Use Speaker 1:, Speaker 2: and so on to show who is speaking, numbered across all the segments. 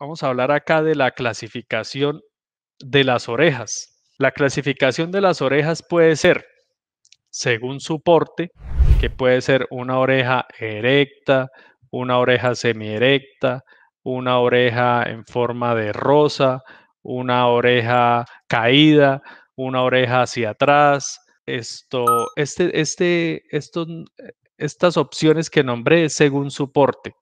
Speaker 1: vamos a hablar acá de la clasificación de las orejas. La clasificación de las orejas puede ser según su porte, que puede ser una oreja erecta, una oreja semierecta, una oreja en forma de rosa, una oreja caída, una oreja hacia atrás. Esto, este, este, eh, estas opciones que nombré según su porte.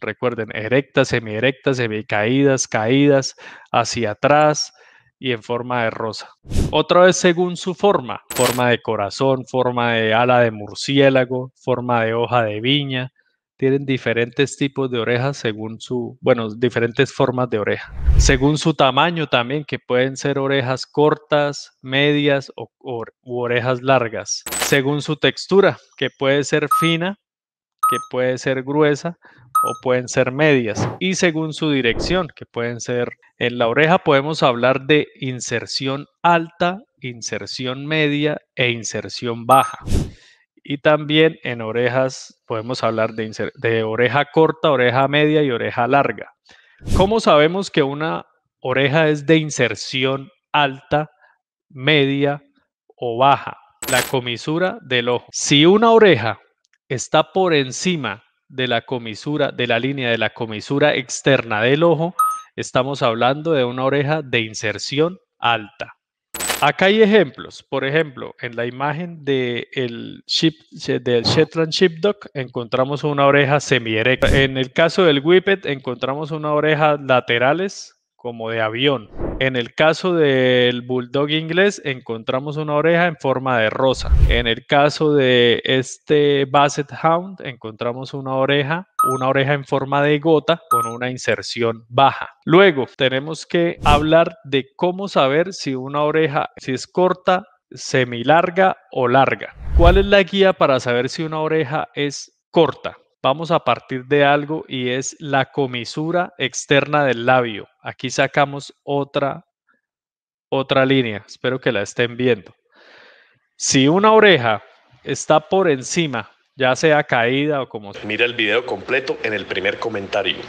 Speaker 1: Recuerden, erectas, semierectas, semicaídas, caídas, hacia atrás y en forma de rosa. Otra vez según su forma, forma de corazón, forma de ala de murciélago, forma de hoja de viña, tienen diferentes tipos de orejas según su, bueno, diferentes formas de oreja. Según su tamaño también, que pueden ser orejas cortas, medias o, u orejas largas. Según su textura, que puede ser fina que puede ser gruesa o pueden ser medias y según su dirección, que pueden ser en la oreja podemos hablar de inserción alta, inserción media e inserción baja. Y también en orejas podemos hablar de, de oreja corta, oreja media y oreja larga. ¿Cómo sabemos que una oreja es de inserción alta, media o baja? La comisura del ojo. Si una oreja está por encima de la comisura, de la línea de la comisura externa del ojo, estamos hablando de una oreja de inserción alta. Acá hay ejemplos. Por ejemplo, en la imagen de el chip, del Shetland Sheepdog encontramos una oreja semierecta. En el caso del Whippet encontramos una oreja laterales como de avión. En el caso del bulldog inglés encontramos una oreja en forma de rosa. En el caso de este Basset Hound encontramos una oreja, una oreja en forma de gota con una inserción baja. Luego tenemos que hablar de cómo saber si una oreja es corta, semilarga o larga. ¿Cuál es la guía para saber si una oreja es corta? vamos a partir de algo y es la comisura externa del labio. Aquí sacamos otra, otra línea, espero que la estén viendo. Si una oreja está por encima, ya sea caída o como... Mira el video completo en el primer comentario.